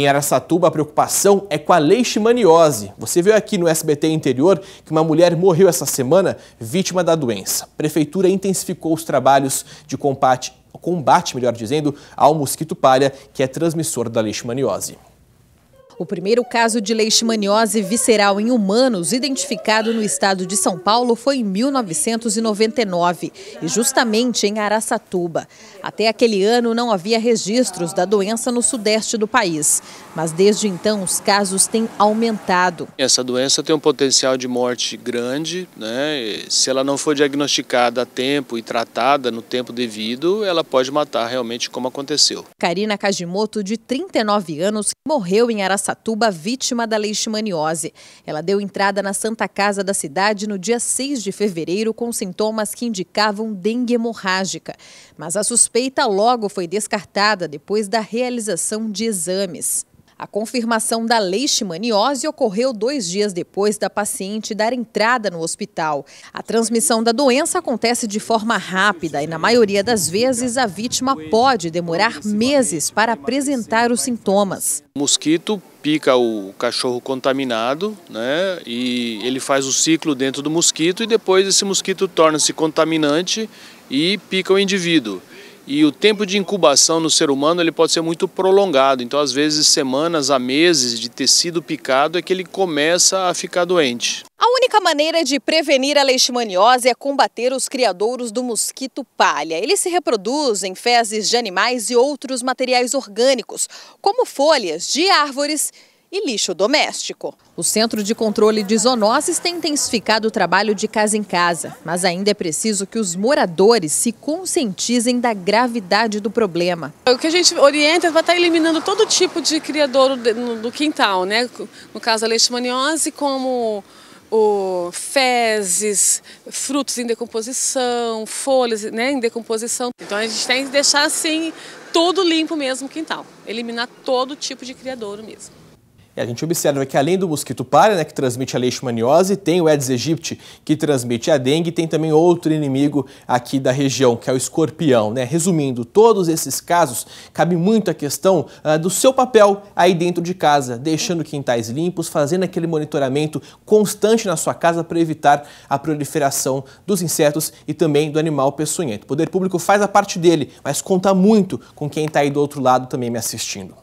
Em Aracatuba, a preocupação é com a leishmaniose. Você viu aqui no SBT Interior que uma mulher morreu essa semana vítima da doença. A prefeitura intensificou os trabalhos de combate, combate, melhor dizendo, ao mosquito palha, que é transmissor da leishmaniose. O primeiro caso de leishmaniose visceral em humanos identificado no estado de São Paulo foi em 1999, e justamente em Araçatuba. Até aquele ano não havia registros da doença no sudeste do país, mas desde então os casos têm aumentado. Essa doença tem um potencial de morte grande, né? Se ela não for diagnosticada a tempo e tratada no tempo devido, ela pode matar realmente como aconteceu. Karina Kajimoto, de 39 anos, morreu em Araçatuba Araçatuba vítima da leishmaniose. Ela deu entrada na Santa Casa da cidade no dia 6 de fevereiro com sintomas que indicavam dengue hemorrágica, mas a suspeita logo foi descartada depois da realização de exames. A confirmação da leishmaniose ocorreu dois dias depois da paciente dar entrada no hospital. A transmissão da doença acontece de forma rápida e, na maioria das vezes, a vítima pode demorar meses para apresentar os sintomas. O mosquito pica o cachorro contaminado, né? E ele faz o ciclo dentro do mosquito e depois esse mosquito torna-se contaminante e pica o indivíduo e o tempo de incubação no ser humano ele pode ser muito prolongado. Então, às vezes, semanas a meses de tecido picado é que ele começa a ficar doente. A única maneira de prevenir a leishmaniose é combater os criadouros do mosquito palha. Ele se reproduz em fezes de animais e outros materiais orgânicos, como folhas de árvores e lixo doméstico. O Centro de Controle de Zoonoses tem intensificado o trabalho de casa em casa, mas ainda é preciso que os moradores se conscientizem da gravidade do problema. O que a gente orienta é para estar eliminando todo tipo de criador do quintal, né? no caso a leishmaniose, como o fezes, frutos em decomposição, folhas né, em decomposição. Então a gente tem que deixar assim tudo limpo mesmo o quintal, eliminar todo tipo de criadouro mesmo. E a gente observa que além do mosquito para, né, que transmite a leishmaniose, tem o Aedes aegypti, que transmite a dengue, e tem também outro inimigo aqui da região, que é o escorpião. Né? Resumindo, todos esses casos, cabe muito a questão ah, do seu papel aí dentro de casa, deixando quintais limpos, fazendo aquele monitoramento constante na sua casa para evitar a proliferação dos insetos e também do animal peçonhento. O poder público faz a parte dele, mas conta muito com quem está aí do outro lado também me assistindo.